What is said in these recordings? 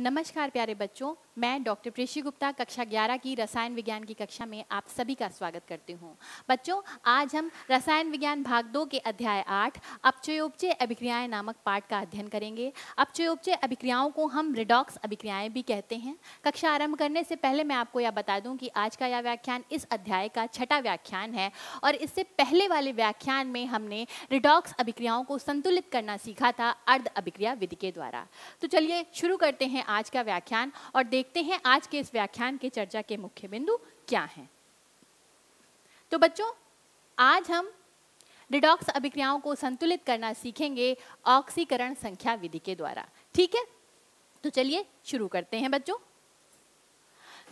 नमस्कार प्यारे बच्चों मैं डॉक्टर प्रेषि गुप्ता कक्षा 11 की रसायन विज्ञान की कक्षा में आप सभी का स्वागत करती हूं। बच्चों आज हम रसायन विज्ञान भाग दो के अध्याय आठ अपचयोपचय अभिक्रियाएं नामक पाठ का अध्ययन करेंगे अपचयोपचय अभिक्रियाओं को हम रिडॉक्स अभिक्रियाएं भी कहते हैं कक्षा आरंभ करने से पहले मैं आपको यह बता दूँ कि आज का यह व्याख्यान इस अध्याय का छठा व्याख्यान है और इससे पहले वाले व्याख्यान में हमने रिडॉक्स अभिक्रियाओं को संतुलित करना सीखा था अर्ध अभिक्रिया विधि के द्वारा तो चलिए शुरू करते हैं हैं आज का व्याख्यान और देखते हैं आज के इस व्याख्यान के चर्चा के मुख्य बिंदु क्या हैं तो बच्चों आज हम रिडॉक्स अभिक्रियाओं को संतुलित करना सीखेंगे ऑक्सीकरण संख्या विधि के द्वारा ठीक है तो चलिए शुरू करते हैं बच्चों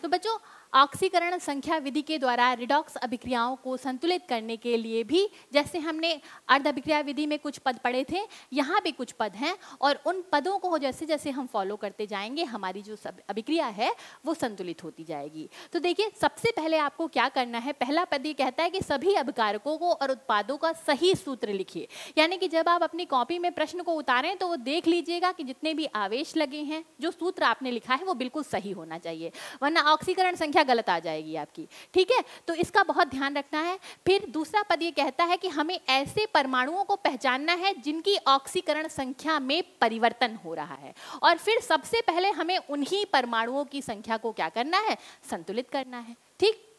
तो बच्चों ऑक्सीकरण संख्या विधि के द्वारा रिडॉक्स अभिक्रियाओं को संतुलित करने के लिए भी जैसे हमने अर्ध अभिक्रिया विधि में कुछ पद पढ़े थे यहाँ भी कुछ पद हैं और उन पदों को जैसे जैसे हम फॉलो करते जाएंगे हमारी जो सब अभिक्रिया है वो संतुलित होती जाएगी तो देखिए सबसे पहले आपको क्या करना है पहला पद ये कहता है कि सभी अभिकारकों को और उत्पादों का सही सूत्र लिखिए यानी कि जब आप अपनी कॉपी में प्रश्न को उतारें तो वो देख लीजिएगा कि जितने भी आवेश लगे हैं जो सूत्र आपने लिखा है वो बिल्कुल सही होना चाहिए वरना ऑक्सीकरण संख्या हमेशा गलत आ जाएगी आपकी ठीक है तो इसका बहुत ध्यान रखना है फिर दूसरा पद ये कहता है कि हमें ऐसे परमाणुओं को पहचानना है जिनकी ऑक्सीकरण संख्या में परिवर्तन हो रहा है और फिर सबसे पहले हमें उन्हीं परमाणुओं की संख्या को क्या करना है संतुलित करना है ठीक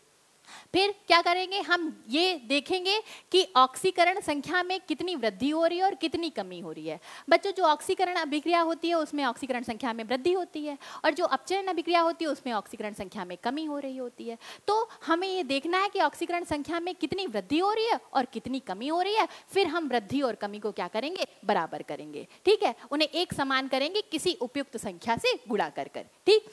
फिर क्या करेंगे हम ये देखेंगे कि ऑक्सीकरण संख्या में कितनी वृद्धि हो रही है और कितनी कमी हो रही है बच्चों जो ऑक्सीकरण अभिक्रिया होती है उसमें ऑक्सीकरण संख्या में वृद्धि होती है और जो अपचयन अभिक्रिया होती है उसमें ऑक्सीकरण संख्या में कमी हो रही होती है तो हमें ये देखना है कि ऑक्सीकरण संख्या में कितनी वृद्धि हो रही है और कितनी कमी हो रही है फिर हम वृद्धि और कमी को क्या करेंगे बराबर करेंगे ठीक है उन्हें एक समान करेंगे किसी उपयुक्त संख्या से गुड़ा कर ठीक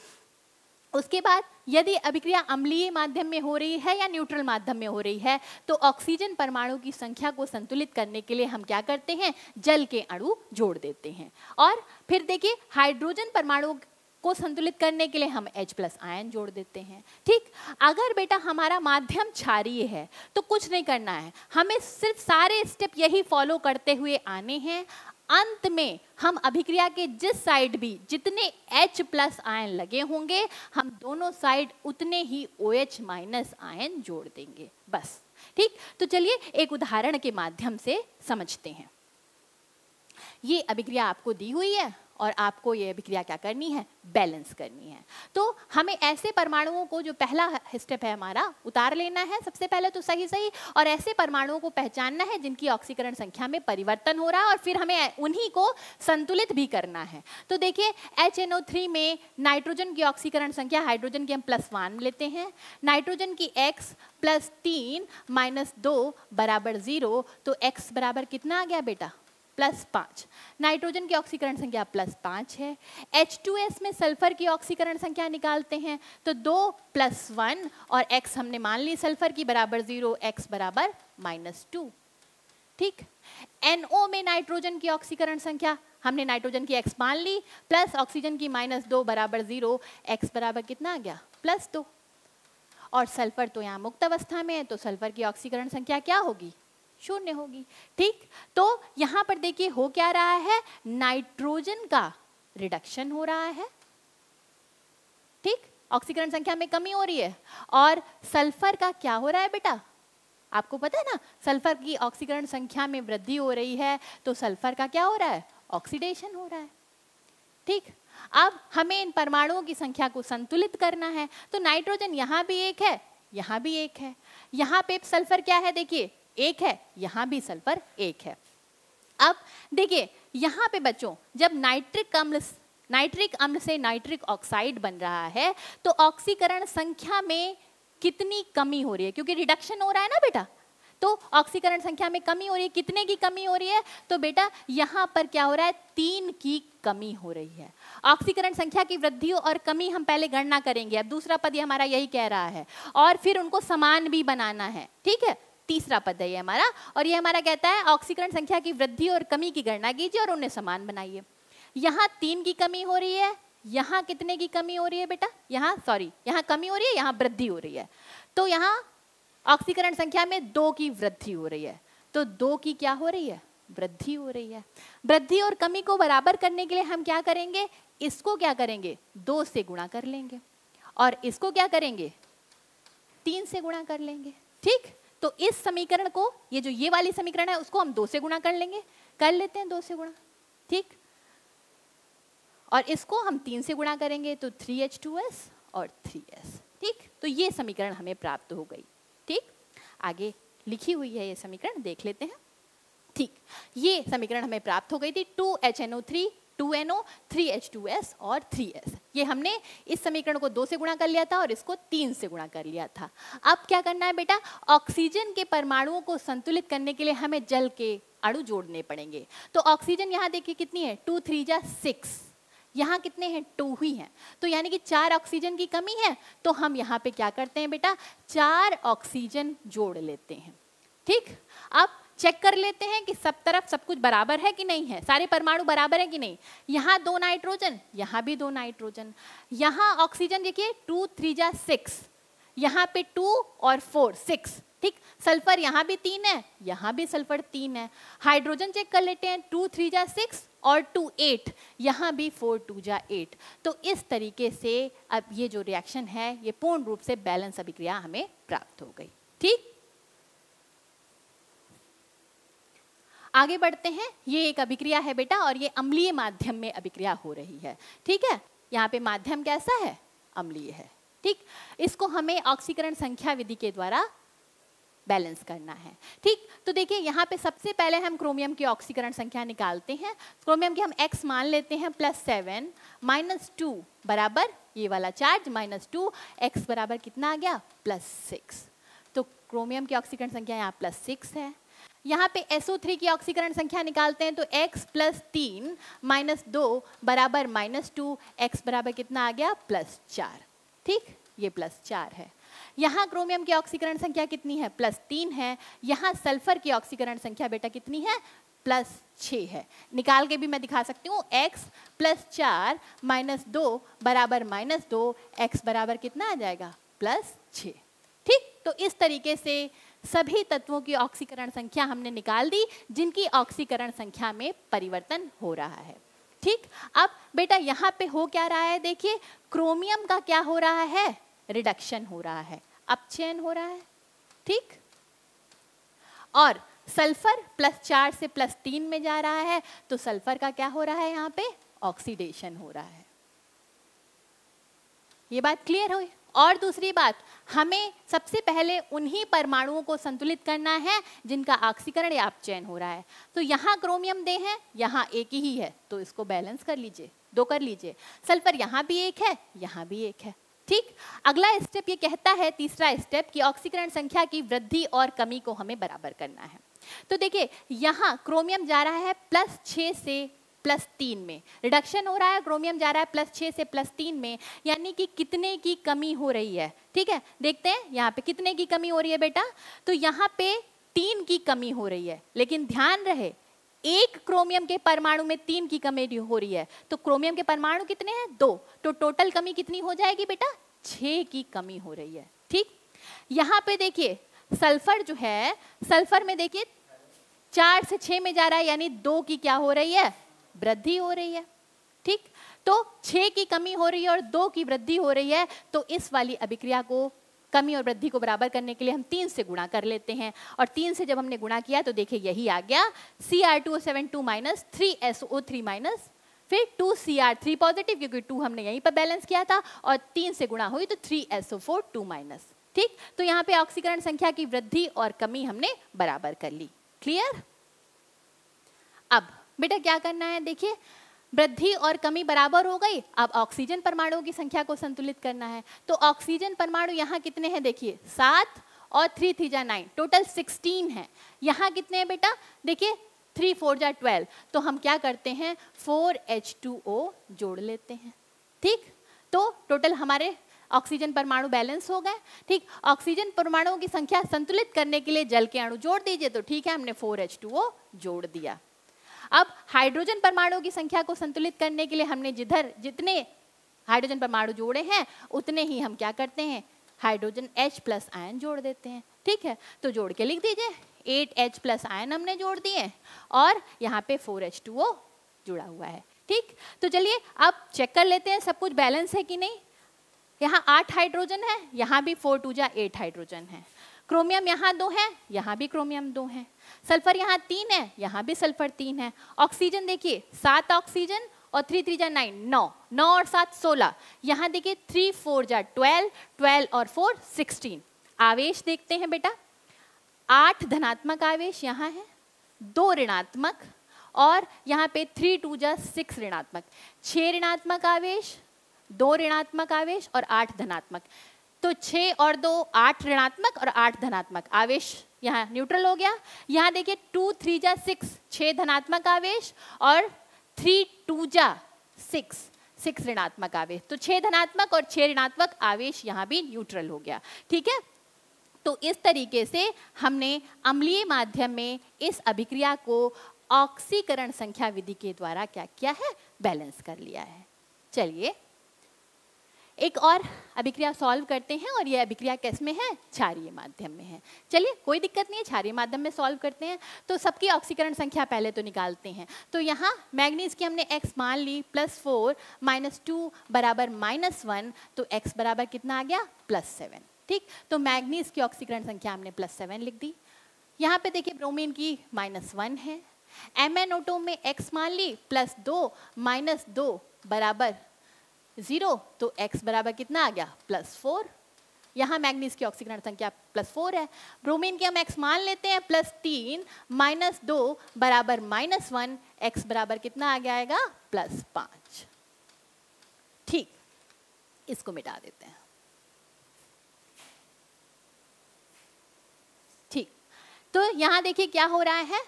उसके बाद यदि अभिक्रिया अम्लीय माध्यम में हो रही है या न्यूट्रल माध्यम में हो रही है तो ऑक्सीजन परमाणु की संख्या को संतुलित करने के लिए हम क्या करते हैं जल के अणु जोड़ देते हैं और फिर देखिए हाइड्रोजन परमाणु को संतुलित करने के लिए हम H प्लस आयन जोड़ देते हैं ठीक अगर बेटा हमारा माध्यम क्षारीय है तो कुछ नहीं करना है हमें सिर्फ सारे स्टेप यही फॉलो करते हुए आने हैं अंत में हम अभिक्रिया के जिस साइड भी जितने H प्लस आयन लगे होंगे हम दोनों साइड उतने ही ओ OH माइनस आयन जोड़ देंगे बस ठीक तो चलिए एक उदाहरण के माध्यम से समझते हैं ये अभिक्रिया आपको दी हुई है और आपको ये अभिक्रिया क्या करनी है बैलेंस करनी है तो हमें ऐसे परमाणुओं को जो पहला स्टेप है हमारा उतार लेना है सबसे पहले तो सही सही और ऐसे परमाणुओं को पहचानना है जिनकी ऑक्सीकरण संख्या में परिवर्तन हो रहा है और फिर हमें उन्हीं को संतुलित भी करना है तो देखिए एच में नाइट्रोजन की ऑक्सीकरण संख्या हाइड्रोजन की हम प्लस वन लेते हैं नाइट्रोजन की एक्स प्लस तीन माइनस दो बराबर ज़ीरो तो एक्स बराबर कितना आ गया बेटा प्लस पाँच नाइट्रोजन की ऑक्सीकरण संख्या प्लस पाँच है एच टू एस में सल्फर की ऑक्सीकरण संख्या निकालते हैं तो दो प्लस वन और एक्स हमने मान ली सल्फर की बराबर जीरो एक्स बराबर माइनस टू ठीक एन NO में नाइट्रोजन की ऑक्सीकरण संख्या हमने नाइट्रोजन की एक्स मान ली प्लस ऑक्सीजन की माइनस दो बराबर जीरो एक्स बराबर कितना आ गया प्लस दो और सल्फर तो यहाँ मुक्त अवस्था में है तो सल्फर की ऑक्सीकरण संख्या क्या होगी शून्य होगी ठीक तो यहां पर देखिए हो क्या रहा है नाइट्रोजन का रिडक्शन हो रहा है ठीक ऑक्सीकरण संख्या में कमी हो रही है और सल्फर का क्या हो रहा है बेटा आपको पता है ना सल्फर की ऑक्सीकरण संख्या में वृद्धि हो रही है तो सल्फर का क्या हो रहा है ऑक्सीडेशन हो रहा है ठीक अब हमें इन परमाणुओं की संख्या को संतुलित करना है तो नाइट्रोजन यहां भी एक है यहां भी एक है यहां पे सल्फर क्या है देखिए एक है यहाँ भी सल्फर एक है अब देखिए यहाँ पे बच्चों जब नाइट्रिक अम्ल नाइट्रिक अम्ल से नाइट्रिक ऑक्साइड बन रहा है तो ऑक्सीकरण संख्या में कितनी कमी हो रही है क्योंकि रिडक्शन हो रहा है ना बेटा तो ऑक्सीकरण संख्या में कमी हो रही है कितने की कमी हो रही है तो बेटा यहाँ पर क्या हो रहा है तीन की कमी हो रही है ऑक्सीकरण संख्या की वृद्धि और कमी हम पहले गणना करेंगे अब दूसरा पद हमारा यही कह रहा है और फिर उनको समान भी बनाना है ठीक है तीसरा पद है ये हमारा और ये हमारा कहता है ऑक्सीकरण संख्या की वृद्धि और कमी की गणना कीजिए और उन्हें समान बनाइए यहाँ तीन की कमी हो रही है यहाँ कितने की कमी हो रही है बेटा यहाँ सॉरी यहाँ कमी हो रही है यहाँ वृद्धि हो रही है तो यहाँ ऑक्सीकरण संख्या में दो की वृद्धि हो रही है तो दो की क्या हो रही है वृद्धि हो रही है वृद्धि और कमी को बराबर करने के लिए हम क्या करेंगे इसको क्या करेंगे दो से गुणा कर लेंगे और इसको क्या करेंगे तीन से गुणा कर लेंगे ठीक तो इस समीकरण को ये जो ये वाली समीकरण है उसको हम दो से गुणा कर लेंगे कर लेते हैं दो से गुणा ठीक और इसको हम तीन से गुणा करेंगे तो थ्री एच टू एस और थ्री एस ठीक तो ये समीकरण हमें प्राप्त हो गई ठीक आगे लिखी हुई है ये समीकरण देख लेते हैं ठीक ये समीकरण हमें प्राप्त हो गई थी two H N O three 2NO, 3H2S और 3S ये हमने इस समीकरण को दो से गुणा कर लिया था और इसको तीन से गुणा कर लिया था अब क्या करना है बेटा ऑक्सीजन के परमाणुओं को संतुलित करने के लिए हमें जल के अणु जोड़ने पड़ेंगे तो ऑक्सीजन यहाँ देखिए कितनी है टू थ्री जा सिक्स यहाँ कितने हैं टू ही हैं तो यानी कि चार ऑक्सीजन की कमी है तो हम यहाँ पे क्या करते हैं बेटा चार ऑक्सीजन जोड़ लेते हैं ठीक अब चेक कर लेते हैं कि सब तरफ सब कुछ बराबर है कि नहीं है सारे परमाणु बराबर है कि नहीं यहाँ दो नाइट्रोजन यहाँ भी दो नाइट्रोजन यहाँ ऑक्सीजन देखिए टू थ्री जा सिक्स यहाँ पे टू और फोर सिक्स ठीक सल्फर यहाँ भी तीन है यहाँ भी सल्फर तीन है हाइड्रोजन चेक कर लेते हैं टू थ्री जा सिक्स और टू एट यहाँ भी फोर टू जा एट तो इस तरीके से अब ये जो रिएक्शन है ये पूर्ण रूप से बैलेंस अभिक्रिया हमें प्राप्त हो गई ठीक आगे बढ़ते हैं ये एक अभिक्रिया है बेटा और ये अम्लीय माध्यम में अभिक्रिया हो रही है ठीक है यहाँ पे माध्यम कैसा है अम्लीय है ठीक इसको हमें ऑक्सीकरण संख्या विधि के द्वारा बैलेंस करना है ठीक तो देखिए यहाँ पे सबसे पहले हम क्रोमियम की ऑक्सीकरण संख्या निकालते हैं क्रोमियम की हम x मान लेते हैं प्लस सेवन माइनस टू बराबर ये वाला चार्ज माइनस टू एक्स बराबर कितना आ गया प्लस सिक्स तो क्रोमियम की ऑक्सीकरण संख्या यहाँ प्लस सिक्स है यहाँ पे SO3 की ऑक्सीकरण संख्या निकालते हैं तो x प्लस तीन माइनस दो बराबर माइनस टू एक्स बराबर कितना आ गया प्लस चार ठीक ये प्लस चार है यहाँ क्रोमियम की ऑक्सीकरण संख्या कितनी है प्लस तीन है यहाँ सल्फर की ऑक्सीकरण संख्या बेटा कितनी है प्लस छः है निकाल के भी मैं दिखा सकती हूँ x प्लस चार माइनस दो बराबर माइनस दो एक्स बराबर कितना आ जाएगा प्लस छः ठीक तो इस तरीके से सभी तत्वों की ऑक्सीकरण संख्या हमने निकाल दी जिनकी ऑक्सीकरण संख्या में परिवर्तन हो रहा है ठीक अब बेटा यहाँ पे हो क्या रहा है देखिए क्रोमियम का क्या हो रहा है रिडक्शन हो रहा है अपचयन हो रहा है ठीक और सल्फर प्लस चार से प्लस तीन में जा रहा है तो सल्फर का क्या हो रहा है यहाँ पे ऑक्सीडेशन हो रहा है ये बात क्लियर हुई और दूसरी बात हमें सबसे पहले उन्हीं परमाणुओं को संतुलित करना है जिनका ऑक्सीकरण या अपचयन हो रहा है तो यहाँ क्रोमियम दे हैं यहाँ एक ही है तो इसको बैलेंस कर लीजिए दो कर लीजिए सल्फर यहाँ भी एक है यहाँ भी एक है ठीक अगला स्टेप ये कहता है तीसरा स्टेप कि ऑक्सीकरण संख्या की वृद्धि और कमी को हमें बराबर करना है तो देखिए यहाँ क्रोमियम जा रहा है प्लस छः से प्लस तीन में रिडक्शन हो रहा है क्रोमियम जा रहा है प्लस छः से प्लस तीन में यानी कि कितने की कमी हो रही है ठीक है देखते हैं यहाँ पे कितने की कमी हो रही है बेटा तो यहाँ पे तीन की कमी हो रही है लेकिन ध्यान रहे एक क्रोमियम के परमाणु में तीन की कमी हो रही है तो क्रोमियम के परमाणु कितने हैं दो तो टोटल कमी कितनी हो जाएगी बेटा छः की कमी हो रही है ठीक यहाँ पे देखिए सल्फर जो है सल्फर में देखिए चार से छः में जा रहा है यानी दो की क्या हो रही है वृद्धि हो रही है ठीक तो छः की कमी हो रही है और दो की वृद्धि हो रही है तो इस वाली अभिक्रिया को कमी और वृद्धि को बराबर करने के लिए हम तीन से गुणा कर लेते हैं और तीन से जब हमने गुणा किया तो देखिए यही आ गया C R two seven two minus three S O three minus फिर two C R three positive क्योंकि टू हमने यहीं पर बैलेंस किया था और तीन से गुणा हुई तो three S O four two minus ठीक तो यहाँ पे ऑक्सीकरण संख्या की वृद्धि और कमी हमने बराबर कर ली क्लियर अब बेटा क्या करना है देखिए वृद्धि और कमी बराबर हो गई अब ऑक्सीजन परमाणुओं की संख्या को संतुलित करना है तो ऑक्सीजन परमाणु यहाँ कितने हैं देखिए सात और थ्री थ्री जा नाइन टोटल सिक्सटीन है यहाँ कितने हैं बेटा देखिए थ्री फोर जा ट्वेल्व तो हम क्या करते हैं फोर एच टू ओ जोड़ लेते हैं ठीक तो टोटल हमारे ऑक्सीजन परमाणु बैलेंस हो गए ठीक ऑक्सीजन परमाणुओं की संख्या संतुलित करने के लिए जल के अणु जोड़ दीजिए तो ठीक है हमने फोर एच टू ओ जोड़ दिया अब हाइड्रोजन परमाणु की संख्या को संतुलित करने के लिए हमने जिधर जितने हाइड्रोजन परमाणु जोड़े हैं उतने ही हम क्या करते हैं हाइड्रोजन H प्लस आयन जोड़ देते हैं ठीक है तो जोड़ के लिख दीजिए 8H प्लस आयन हमने जोड़ दिए और यहाँ पे 4H2O जुड़ा हुआ है ठीक तो चलिए अब चेक कर लेते हैं सब कुछ बैलेंस है कि नहीं यहाँ आठ हाइड्रोजन है यहाँ भी फोर टू जा एट हाइड्रोजन है क्रोमियम यहाँ दो है यहाँ भी क्रोमियम दो है सल्फर यहाँ तीन है यहाँ भी सल्फर तीन है ऑक्सीजन देखिए सात ऑक्सीजन और थ्री थ्री जा नाइन नौ नौ और सात सोलह यहाँ देखिए थ्री फोर जा ट्वेल्व ट्वेल्व और फोर सिक्सटीन आवेश देखते हैं बेटा आठ धनात्मक आवेश यहाँ है दो ऋणात्मक और यहाँ पे थ्री टू जा सिक्स ऋणात्मक छः ऋणात्मक आवेश दो ऋणात्मक आवेश और आठ धनात्मक तो छः और दो आठ ऋणात्मक और आठ धनात्मक आवेश यहाँ न्यूट्रल हो गया यहाँ देखिए टू थ्री जा सिक्स छः धनात्मक आवेश और थ्री टू जा सिक्स सिक्स ऋणात्मक आवेश तो छः धनात्मक और छः ऋणात्मक आवेश यहाँ भी न्यूट्रल हो गया ठीक है तो इस तरीके से हमने अम्लीय माध्यम में इस अभिक्रिया को ऑक्सीकरण संख्या विधि के द्वारा क्या किया है बैलेंस कर लिया है चलिए एक और अभिक्रिया सॉल्व करते हैं और ये अभिक्रिया किस में है क्षारीय माध्यम में है चलिए कोई दिक्कत नहीं है क्षारीय माध्यम में सॉल्व करते हैं तो सबकी ऑक्सीकरण संख्या पहले तो निकालते हैं तो यहाँ मैग्नीज की हमने x मान ली प्लस फोर माइनस टू बराबर माइनस वन तो एक्स बराबर कितना आ गया प्लस सेवन ठीक तो मैग्नीज की ऑक्सीकरण संख्या हमने प्लस सेवन लिख दी यहाँ पे देखिए ब्रोमिन की माइनस वन है एम एन ओटो में एक्स मान ली प्लस दो माइनस दो बराबर जीरो तो एक्स बराबर कितना आ गया प्लस फोर यहाँ मैग्नीज की ऑक्सीकरण संख्या प्लस फोर है ब्रोमीन की हम एक्स मान लेते हैं प्लस तीन माइनस दो बराबर माइनस वन एक्स बराबर कितना आ आएगा प्लस पाँच ठीक इसको मिटा देते हैं ठीक तो यहाँ देखिए क्या हो रहा है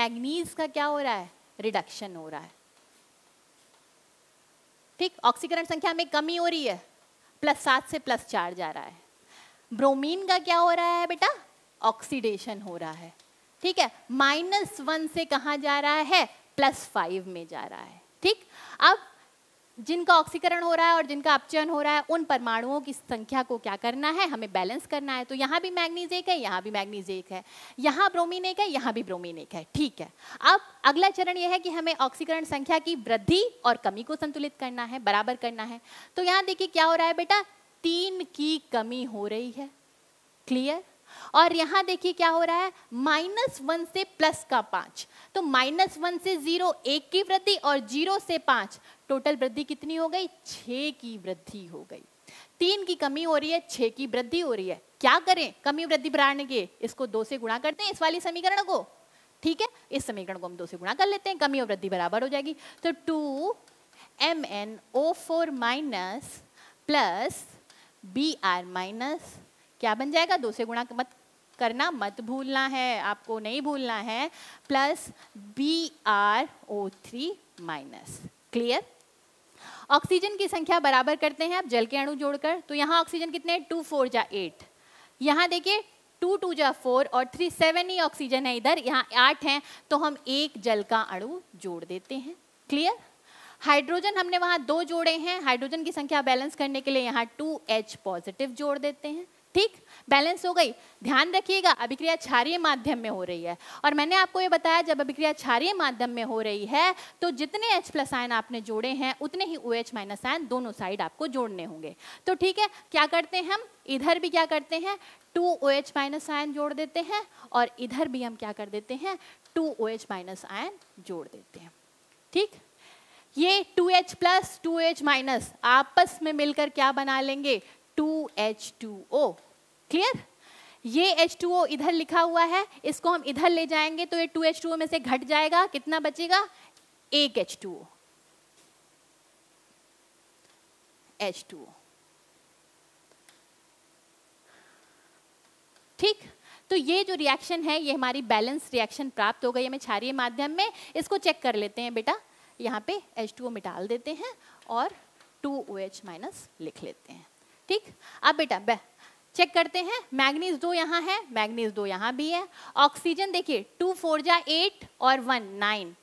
मैग्नीज का क्या हो रहा है रिडक्शन हो रहा है ठीक ऑक्सीकरण संख्या में कमी हो रही है प्लस सात से प्लस चार जा रहा है ब्रोमीन का क्या हो रहा है बेटा ऑक्सीडेशन हो रहा है ठीक है माइनस वन से कहाँ जा रहा है प्लस फाइव में जा रहा है ठीक अब जिनका ऑक्सीकरण हो रहा है और जिनका अपचयन हो रहा है उन परमाणुओं की संख्या को क्या करना है हमें बैलेंस करना है तो यहाँ भी मैग्नीज एक है यहाँ भी मैग्नीज एक है यहाँ ब्रोमीन एक है यहाँ भी ब्रोमीन एक है ठीक है अब अगला चरण यह है कि हमें ऑक्सीकरण संख्या की वृद्धि और कमी को संतुलित करना है बराबर करना है तो यहाँ देखिए क्या हो रहा है बेटा तीन की कमी हो रही है क्लियर और यहाँ देखिए क्या हो रहा है माइनस वन से प्लस का पांच तो माइनस वन से जीरो एक की वृद्धि और जीरो से पांच टोटल वृद्धि कितनी हो गई छः की वृद्धि हो गई तीन की कमी हो रही है छः की वृद्धि हो रही है क्या करें कमी वृद्धि बढ़ाने के इसको दो से गुणा करते हैं इस वाली समीकरण को ठीक है इस समीकरण को हम दो से गुणा कर लेते हैं कमी और वृद्धि बराबर हो जाएगी तो two M N O four minus plus B R minus क्या बन जाएगा दो से गुणा मत करना मत भूलना है आपको नहीं भूलना है plus B R O three minus clear oxygen की संख्या बराबर करते हैं अब जल के अणु जोड़कर तो यहाँ ऑक्सीजन कितने टू फोर जा एट यहाँ देखिए टू टू जा फोर और थ्री सेवन ही ऑक्सीजन है इधर यहाँ आठ हैं तो हम एक जल का अणु जोड़ देते हैं क्लियर हाइड्रोजन हमने वहाँ दो जोड़े हैं हाइड्रोजन की संख्या बैलेंस करने के लिए यहाँ टू एच पॉजिटिव जोड़ देते हैं ठीक बैलेंस हो गई ध्यान रखिएगा अभिक्रिया क्षारीय माध्यम में हो रही है और मैंने आपको ये बताया जब अभिक्रिया क्षारीय माध्यम में हो रही है तो जितने H प्लस आयन आपने जोड़े हैं उतने ही ओ एच माइनस आयन दोनों साइड आपको जोड़ने होंगे तो ठीक है क्या करते हैं हम इधर भी क्या करते हैं two O H minus ion जोड़ देते हैं और इधर भी हम क्या कर देते हैं two O H minus ion जोड़ देते हैं ठीक ये two H plus two H OH minus आपस में मिलकर क्या बना लेंगे two H two O clear ये H2O इधर लिखा हुआ है इसको हम इधर ले जाएंगे तो ये 2H2O में से घट जाएगा कितना बचेगा एक H2O H2O ठीक तो ये जो रिएक्शन है ये हमारी बैलेंस रिएक्शन प्राप्त हो गई हमें क्षारीय माध्यम में इसको चेक कर लेते हैं बेटा यहाँ पे H2O मिटाल देते हैं और 2OH माइनस लिख लेते हैं ठीक अब बेटा चेक करते हैं मैग्नीज दो यहाँ है मैग्नीज दो यहाँ भी है ऑक्सीजन देखिए टू फोर जा एट और वन नाइन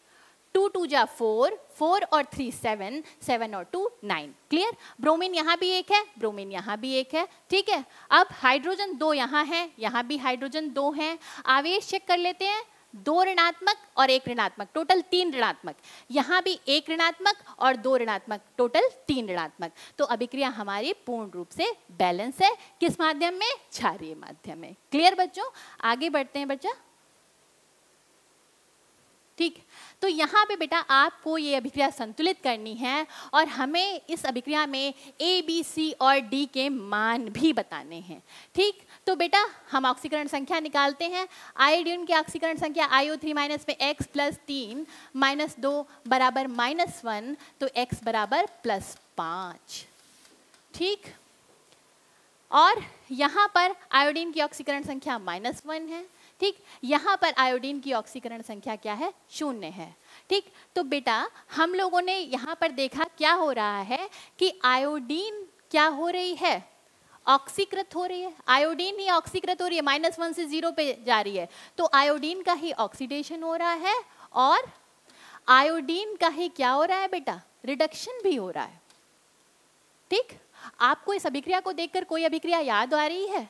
टू टू जा फोर फोर और थ्री सेवन सेवन और टू नाइन क्लियर ब्रोमीन यहाँ भी एक है ब्रोमीन यहाँ भी एक है ठीक है अब हाइड्रोजन दो यहाँ है यहाँ भी हाइड्रोजन दो है आवेश चेक कर लेते हैं दो ऋणात्मक और एक ऋणात्मक टोटल तीन ऋणात्मक यहाँ भी एक ऋणात्मक और दो ऋणात्मक टोटल तीन ऋणात्मक तो अभिक्रिया हमारी पूर्ण रूप से बैलेंस है किस माध्यम में क्षारीय माध्यम में क्लियर बच्चों आगे बढ़ते हैं बच्चा ठीक तो यहाँ पे बेटा आपको ये अभिक्रिया संतुलित करनी है और हमें इस अभिक्रिया में ए बी सी और डी के मान भी बताने हैं ठीक तो बेटा हम ऑक्सीकरण संख्या निकालते हैं आयोडीन की ऑक्सीकरण संख्या आयो थ्री माइनस में एक्स प्लस तीन माइनस दो बराबर माइनस वन तो एक्स बराबर प्लस पाँच ठीक और यहाँ पर आयोडीन की ऑक्सीकरण संख्या माइनस वन है ठीक यहाँ पर आयोडीन की ऑक्सीकरण संख्या क्या है शून्य है ठीक तो बेटा हम लोगों ने यहाँ पर देखा क्या हो रहा है कि आयोडीन क्या हो रही है ऑक्सीकृत हो रही है आयोडीन ही ऑक्सीकृत हो रही है माइनस वन से जीरो पे जा रही है तो आयोडीन का ही ऑक्सीडेशन हो रहा है और आयोडीन का ही क्या हो रहा है बेटा रिडक्शन भी हो रहा है ठीक आपको इस अभिक्रिया को देखकर कोई अभिक्रिया याद आ रही है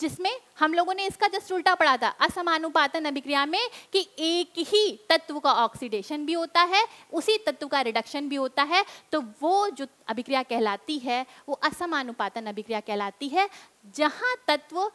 जिसमें हम लोगों ने इसका जस्ट उल्टा पढ़ा था असमानुपातन अभिक्रिया में कि एक ही तत्व का ऑक्सीडेशन भी होता है उसी तत्व का रिडक्शन भी होता है तो वो जो अभिक्रिया कहलाती है वो असमानुपातन अभिक्रिया कहलाती है जहाँ तत्व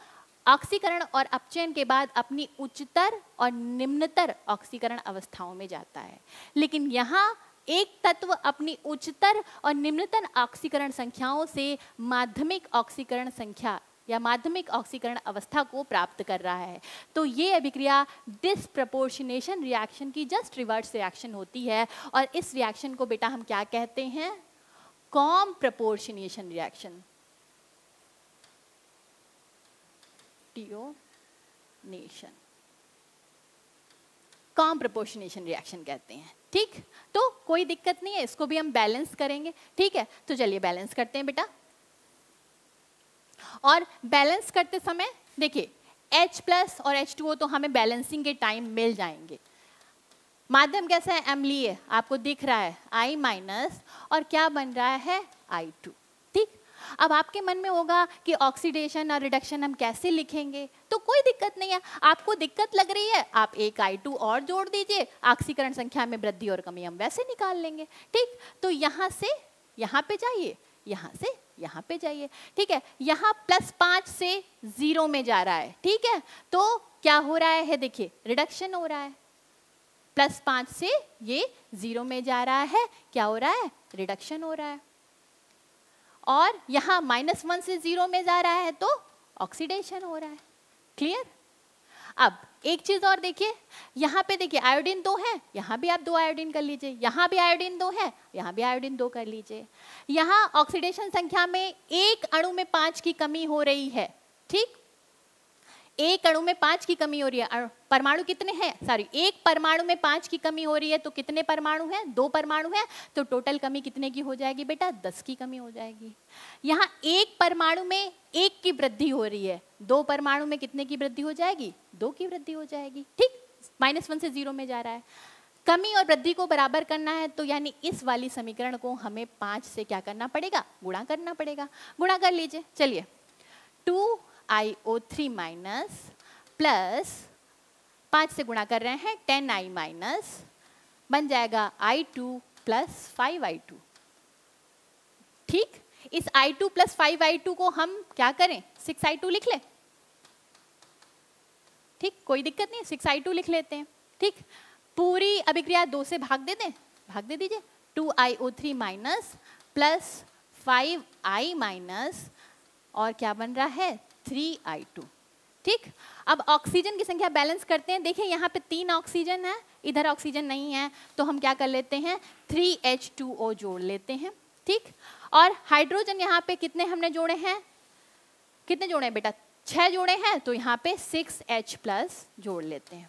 ऑक्सीकरण और अपचयन के बाद अपनी उच्चतर और निम्नतर ऑक्सीकरण अवस्थाओं में जाता है लेकिन यहाँ एक तत्व अपनी उच्चतर और निम्नतर ऑक्सीकरण संख्याओं से माध्यमिक ऑक्सीकरण संख्या या माध्यमिक ऑक्सीकरण अवस्था को प्राप्त कर रहा है तो ये अभिक्रिया डिस्प्रपोर्शनेशन रिएक्शन की जस्ट रिवर्स रिएक्शन होती है और इस रिएक्शन को बेटा हम क्या कहते हैं कॉम प्रपोर्शनेशन रिएक्शन टीओ नेशन कॉम प्रपोर्शनेशन रिएक्शन कहते हैं ठीक तो कोई दिक्कत नहीं है इसको भी हम बैलेंस करेंगे ठीक है तो चलिए बैलेंस करते हैं बेटा और बैलेंस करते समय देखिए H प्लस और एच टू तो हमें बैलेंसिंग के टाइम मिल जाएंगे माध्यम कैसा है लिए आपको दिख रहा है I माइनस और क्या बन रहा है टू अब आपके मन में होगा कि ऑक्सीडेशन और रिडक्शन हम कैसे लिखेंगे तो कोई दिक्कत नहीं है आपको दिक्कत लग रही है आप एक आई टू और जोड़ दीजिए ऑक्सीकरण संख्या में वृद्धि और कमी हम वैसे निकाल लेंगे ठीक तो यहाँ से यहाँ पे जाइए यहाँ से यहाँ पे जाइए ठीक है यहाँ प्लस पाँच से ज़ीरो में जा रहा है ठीक है तो क्या हो रहा है देखिए रिडक्शन हो रहा है प्लस पाँच से ये ज़ीरो में जा रहा है क्या हो रहा है रिडक्शन हो रहा है और यहाँ माइनस वन से ज़ीरो में जा रहा है तो ऑक्सीडेशन हो रहा है क्लियर अब एक चीज़ और देखिए यहाँ पे देखिए आयोडीन दो है यहाँ भी आप दो आयोडीन कर लीजिए यहाँ भी आयोडीन दो है यहाँ भी आयोडीन दो कर लीजिए यहाँ ऑक्सीडेशन संख्या में एक अणु में पांच की कमी हो रही है ठीक एक अणु में पांच की कमी हो रही है परमाणु कितने हैं सॉरी एक परमाणु में पांच की कमी हो रही है तो कितने परमाणु हैं दो परमाणु हैं तो टोटल कमी कितने की हो जाएगी बेटा दस की कमी हो जाएगी यहाँ एक परमाणु में एक की वृद्धि हो रही है दो परमाणु में कितने की वृद्धि हो जाएगी दो की वृद्धि हो जाएगी ठीक माइनस वन से जीरो में जा रहा है कमी और वृद्धि को बराबर करना है तो यानी इस वाली समीकरण को हमें पाँच से क्या करना पड़ेगा गुणा करना पड़ेगा गुणा कर लीजिए चलिए टू IO3 माइनस प्लस पाँच से गुणा कर रहे हैं टेन आई माइनस बन जाएगा I two plus five I two ठीक इस I two plus five I two को हम क्या करें सिक्स आई टू लिख लें ठीक कोई दिक्कत नहीं सिक्स आई टू लिख लेते हैं ठीक पूरी अभिक्रिया दो से भाग दे दें भाग दे दीजिए two I O three minus plus five I minus और क्या बन रहा है थ्री आई टू ठीक अब ऑक्सीजन की संख्या बैलेंस करते हैं देखिए यहाँ पे तीन ऑक्सीजन है इधर ऑक्सीजन नहीं है तो हम क्या कर लेते हैं थ्री एच टू ओ जोड़ लेते हैं ठीक और हाइड्रोजन यहाँ पे कितने हमने जोड़े हैं कितने जोड़े हैं बेटा छः जोड़े हैं तो यहाँ पे सिक्स एच प्लस जोड़ लेते हैं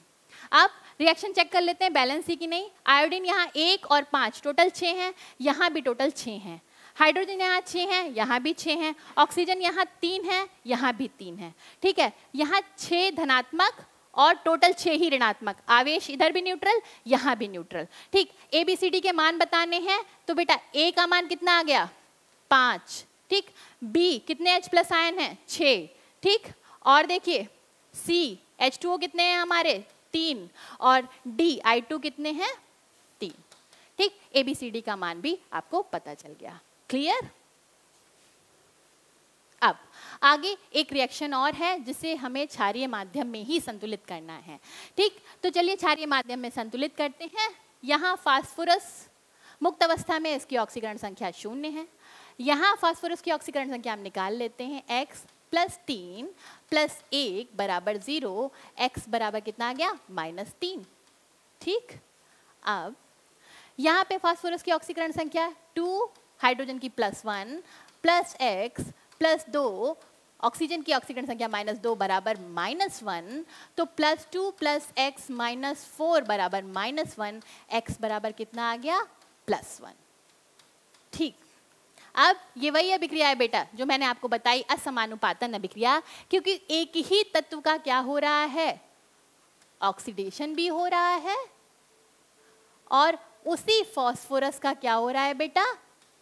अब रिएक्शन चेक कर लेते हैं बैलेंस ही कि नहीं आयोडीन यहाँ एक और पाँच टोटल छः हैं यहाँ भी टोटल छः हैं हाइड्रोजन यहाँ छः हैं यहाँ भी छः हैं ऑक्सीजन यहाँ तीन है यहाँ भी तीन है ठीक है यहाँ छः धनात्मक और टोटल छः ही ऋणात्मक आवेश इधर भी न्यूट्रल यहाँ भी न्यूट्रल ठीक ए बी सी डी के मान बताने हैं तो बेटा ए का मान कितना आ गया पाँच ठीक बी कितने एच प्लस आयन है छः ठीक और देखिए सी एच टू ओ कितने हैं हमारे तीन और डी आई टू कितने हैं तीन ठीक ए बी सी डी का मान भी आपको पता चल गया क्लियर अब आगे एक रिएक्शन और है जिसे हमें क्षारिय माध्यम में ही संतुलित करना है ठीक तो चलिए क्षारिय माध्यम में संतुलित करते हैं यहाँ फास्फोरस मुक्त अवस्था में इसकी ऑक्सीकरण संख्या शून्य है यहाँ फास्फोरस की ऑक्सीकरण संख्या हम निकाल लेते हैं x प्लस तीन प्लस एक बराबर ज़ीरो एक्स बराबर कितना आ गया माइनस तीन ठीक अब यहाँ पे फास्फोरस की ऑक्सीकरण संख्या टू हाइड्रोजन की plus one plus X plus दो ऑक्सीजन की ऑक्सीजन संख्या माइनस दो बराबर माइनस वन तो plus two plus X minus four बराबर माइनस वन एक्स बराबर कितना आ गया प्लस वन ठीक अब ये वही अभिक्रिया है बेटा जो मैंने आपको बताई असमानुपातन अभिक्रिया क्योंकि एक ही तत्व का क्या हो रहा है ऑक्सीडेशन भी हो रहा है और उसी फॉस्फोरस का क्या हो रहा है बेटा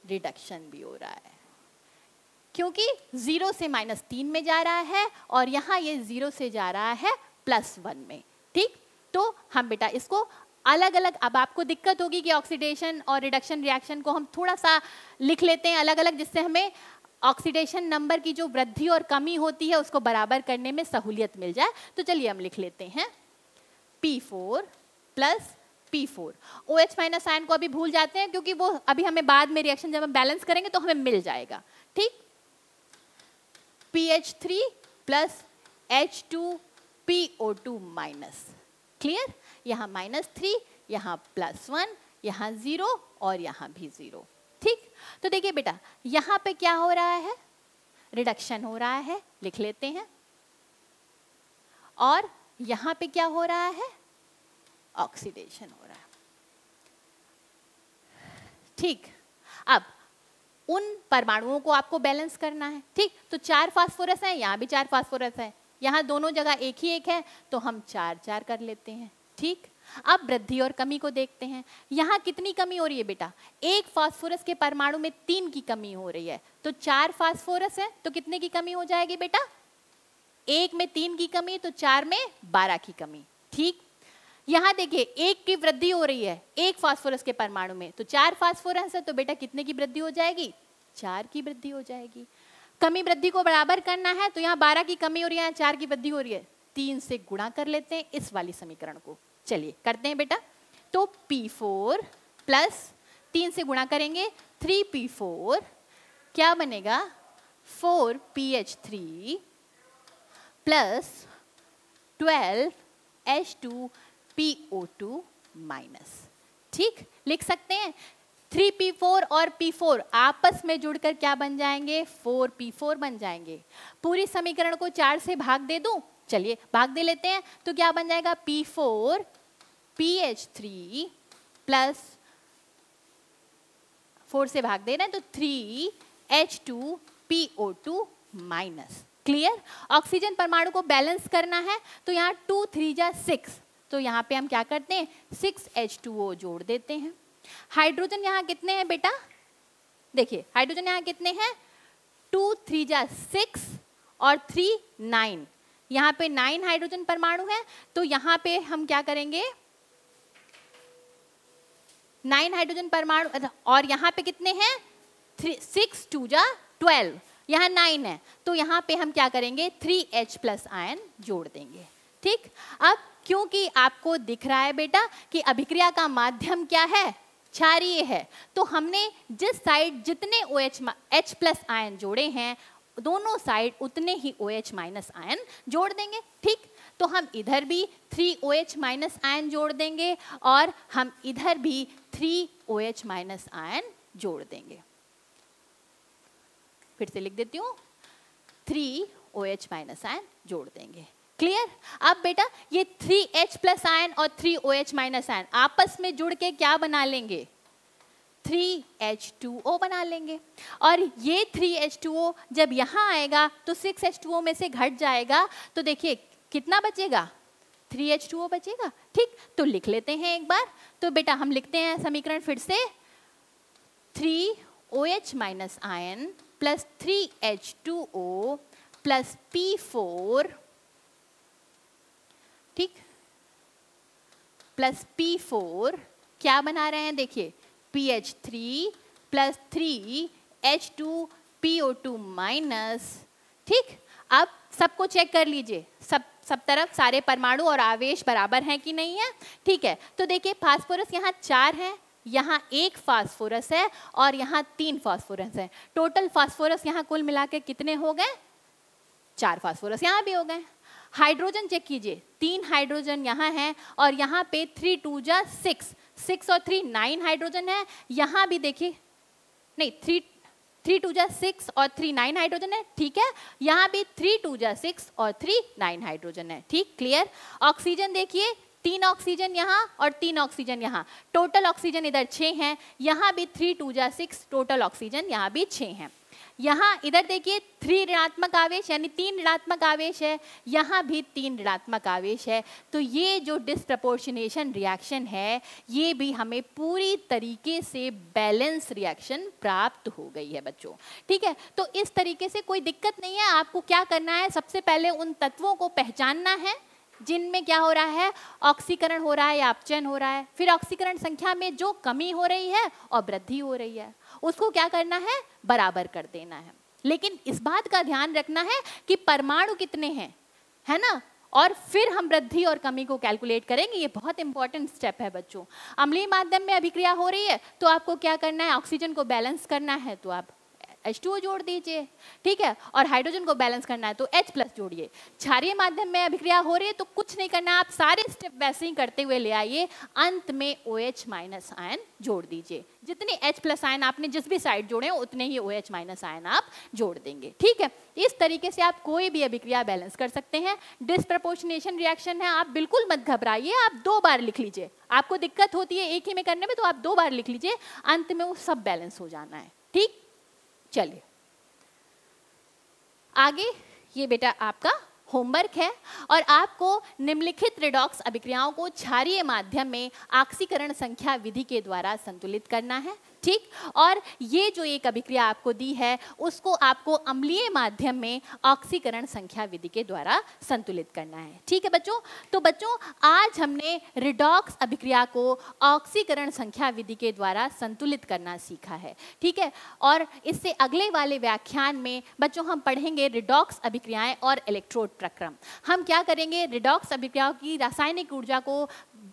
रिडक्शन भी हो रहा है क्योंकि ज़ीरो से माइनस तीन में जा रहा है और यहाँ ये ज़ीरो से जा रहा है प्लस वन में ठीक तो हम बेटा इसको अलग अलग अब आपको दिक्कत होगी कि ऑक्सीडेशन और रिडक्शन रिएक्शन को हम थोड़ा सा लिख लेते हैं अलग अलग जिससे हमें ऑक्सीडेशन नंबर की जो वृद्धि और कमी होती है उसको बराबर करने में सहूलियत मिल जाए तो चलिए हम लिख लेते हैं P four plus P four O H minus ion को अभी भूल जाते हैं क्योंकि वो अभी हमें बाद में रिएक्शन जब हम बैलेंस करेंगे तो हमें मिल जाएगा ठीक P H three plus H two P O two minus clear यहाँ माइनस थ्री यहाँ प्लस वन यहाँ ज़ीरो और यहाँ भी ज़ीरो ठीक तो देखिए बेटा यहाँ पे क्या हो रहा है रिडक्शन हो रहा है लिख लेते हैं और यहाँ पे क्या हो रहा है ऑक्सीडेशन हो रहा है ठीक अब उन परमाणुओं को आपको बैलेंस करना है ठीक तो चार फास्फोरस हैं यहाँ भी चार फास्फोरस हैं यहाँ दोनों जगह एक ही एक है तो हम चार चार कर लेते हैं ठीक अब वृद्धि और कमी को देखते हैं यहाँ कितनी कमी हो रही है बेटा एक फास्फोरस के परमाणु में तीन की कमी हो रही है तो चार फास्फोरस है तो कितने की कमी हो जाएगी बेटा एक में तीन की कमी तो चार में बारह की कमी ठीक यहाँ देखिए एक की वृद्धि हो रही है एक फास्फोरस के परमाणु में तो चार फास्फोरस है तो बेटा कितने की वृद्धि हो जाएगी चार की वृद्धि हो जाएगी कमी वृद्धि को बराबर करना है तो यहाँ बारह की कमी हो रही है चार की वृद्धि हो रही है तीन से गुणा कर लेते हैं इस वाली समीकरण को चलिए करते हैं बेटा तो P4 फोर प्लस तीन से गुणा करेंगे थ्री पी फोर क्या बनेगा four P H three plus twelve H two PO2 minus ठीक लिख सकते हैं 3P4 और P4 आपस में जुड़कर क्या बन जाएंगे 4P4 बन जाएंगे पूरी समीकरण को चार से भाग दे दूं चलिए भाग दे लेते हैं तो क्या बन जाएगा P4 PH3 प्लस फोर से भाग दे रहे हैं तो three H two P O two minus clear oxygen परमाणु को बैलेंस करना है तो यहाँ टू थ्री जा सिक्स तो यहाँ पे हम क्या करते हैं सिक्स एच टू ओ जोड़ देते हैं हाइड्रोजन यहाँ कितने हैं बेटा देखिए हाइड्रोजन यहाँ कितने हैं टू थ्री जा सिक्स और थ्री नाइन यहाँ पे नाइन हाइड्रोजन परमाणु तो है तो यहाँ पे हम क्या करेंगे नाइन हाइड्रोजन परमाणु और यहाँ पे कितने हैं सिक्स टू जा ट्वेल्व यहाँ नाइन है तो यहाँ पे हम क्या करेंगे थ्री एच प्लस आयन जोड़ देंगे ठीक अब क्योंकि आपको दिख रहा है बेटा कि अभिक्रिया का माध्यम क्या है क्षारीय है तो हमने जिस साइड जितने O OH, H plus ion जोड़े हैं दोनों साइड उतने ही ओ एच माइनस आयन जोड़ देंगे ठीक तो हम इधर भी three O H minus ion जोड़ देंगे और हम इधर भी three O H minus ion जोड़ देंगे फिर से लिख देती हूँ three O H minus ion जोड़ देंगे क्लियर अब बेटा ये थ्री एच प्लस आयन और three O H minus ion आपस में जुड़ के क्या बना लेंगे थ्री एच टू ओ बना लेंगे और ये थ्री एच टू ओ जब यहाँ आएगा तो सिक्स एच टू ओ में से घट जाएगा तो देखिए कितना बचेगा थ्री एच टू ओ बचेगा ठीक तो लिख लेते हैं एक बार तो बेटा हम लिखते हैं समीकरण फिर से three O H minus ion plus three H two O plus P four ठीक प्लस पी फोर क्या बना रहे हैं देखिए P H three plus three H two P O two minus ठीक अब सबको चेक कर लीजिए सब सब तरफ सारे परमाणु और आवेश बराबर हैं कि नहीं है ठीक है तो देखिए फास्फोरस यहाँ चार है यहाँ एक फास्फोरस है और यहाँ तीन फास्फोरस है टोटल फास्फोरस यहाँ कुल मिला के कितने हो गए चार फास्फोरस यहाँ भी हो गए हाइड्रोजन चेक कीजिए तीन हाइड्रोजन यहाँ है और यहाँ पे थ्री टू जा सिक्स सिक्स और थ्री नाइन हाइड्रोजन है यहाँ भी देखिए नहीं थ्री थ्री टू जा सिक्स और थ्री नाइन हाइड्रोजन है ठीक है यहाँ भी थ्री टू जा सिक्स और थ्री नाइन हाइड्रोजन है ठीक क्लियर ऑक्सीजन देखिए तीन ऑक्सीजन यहाँ और तीन ऑक्सीजन यहाँ टोटल ऑक्सीजन इधर छः हैं यहाँ भी थ्री टू जा सिक्स टोटल ऑक्सीजन यहाँ भी छः हैं यहाँ इधर देखिए थ्री ऋणात्मक आवेश यानी तीन ऋणात्मक आवेश है यहाँ भी तीन ऋणात्मक आवेश है तो ये जो डिस्प्रपोर्शनेशन रिएक्शन है ये भी हमें पूरी तरीके से बैलेंस रिएक्शन प्राप्त हो गई है बच्चों ठीक है तो इस तरीके से कोई दिक्कत नहीं है आपको क्या करना है सबसे पहले उन तत्वों को पहचानना है जिनमें क्या हो रहा है ऑक्सीकरण हो रहा है या अपचयन हो रहा है फिर ऑक्सीकरण संख्या में जो कमी हो रही है और वृद्धि हो रही है उसको क्या करना है बराबर कर देना है लेकिन इस बात का ध्यान रखना है कि परमाणु कितने हैं है ना और फिर हम वृद्धि और कमी को कैलकुलेट करेंगे ये बहुत इंपॉर्टेंट स्टेप है बच्चों अम्लीय माध्यम में अभिक्रिया हो रही है तो आपको क्या करना है ऑक्सीजन को बैलेंस करना है तो आप एच टू जोड़ दीजिए ठीक है और हाइड्रोजन को बैलेंस करना है तो एच प्लस जोड़िए क्षारिय माध्यम में अभिक्रिया हो रही है तो कुछ नहीं करना आप सारे स्टेप वैसे ही करते हुए ले आइए अंत में ओ एच माइनस आयन जोड़ दीजिए जितने एच प्लस आयन आपने जिस भी साइड जोड़े हैं उतने ही ओ एच माइनस आयन आप जोड़ देंगे ठीक है इस तरीके से आप कोई भी अभिक्रिया बैलेंस कर सकते हैं डिस्प्रपोर्शनेशन रिएक्शन है आप बिल्कुल मत घबराइए आप दो बार लिख लीजिए आपको दिक्कत होती है एक ही में करने में तो आप दो बार लिख लीजिए अंत में वो सब बैलेंस हो जाना है ठीक चले आगे ये बेटा आपका होमवर्क है और आपको निम्नलिखित रिडॉक्स अभिक्रियाओं को क्षारीय माध्यम में आक्सीकरण संख्या विधि के द्वारा संतुलित करना है ठीक और ये जो एक अभिक्रिया आपको दी है उसको आपको अम्लीय माध्यम में ऑक्सीकरण संख्या विधि के द्वारा संतुलित करना है ठीक है बच्चों तो बच्चों आज हमने रिडॉक्स अभिक्रिया को ऑक्सीकरण संख्या विधि के द्वारा संतुलित करना सीखा है ठीक है और इससे अगले वाले व्याख्यान में बच्चों हम पढ़ेंगे रिडॉक्स अभिक्रियाएँ और इलेक्ट्रोड प्रक्रम हम क्या करेंगे रिडॉक्स अभिक्रियाओं की रासायनिक ऊर्जा को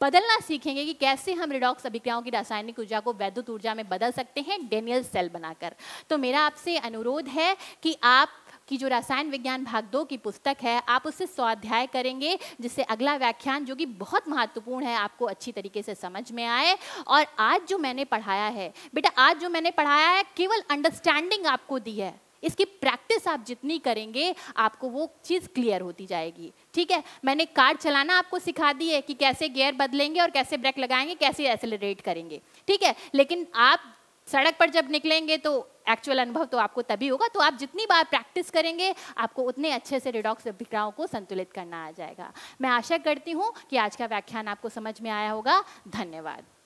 बदलना सीखेंगे कि कैसे हम रिडॉक्स अभिक्रियाओं की रासायनिक ऊर्जा को वैद्युत ऊर्जा में बदल सकते हैं डेनियल सेल बनाकर तो मेरा आपसे अनुरोध है कि आप कि जो रसायन विज्ञान भाग दो की पुस्तक है आप उससे स्वाध्याय करेंगे जिससे अगला व्याख्यान जो कि बहुत महत्वपूर्ण है आपको अच्छी तरीके से समझ में आए और आज जो मैंने पढ़ाया है बेटा आज जो मैंने पढ़ाया है केवल अंडरस्टैंडिंग आपको दी है इसकी प्रैक्टिस आप जितनी करेंगे आपको वो चीज़ क्लियर होती जाएगी ठीक है मैंने कार चलाना आपको सिखा दी है कि कैसे गियर बदलेंगे और कैसे ब्रेक लगाएंगे कैसे एसेलरेट करेंगे ठीक है लेकिन आप सड़क पर जब निकलेंगे तो एक्चुअल अनुभव तो आपको तभी होगा तो आप जितनी बार प्रैक्टिस करेंगे आपको उतने अच्छे से रिडॉक्स अभिक्राओं को संतुलित करना आ जाएगा मैं आशा करती हूँ कि आज का व्याख्यान आपको समझ में आया होगा धन्यवाद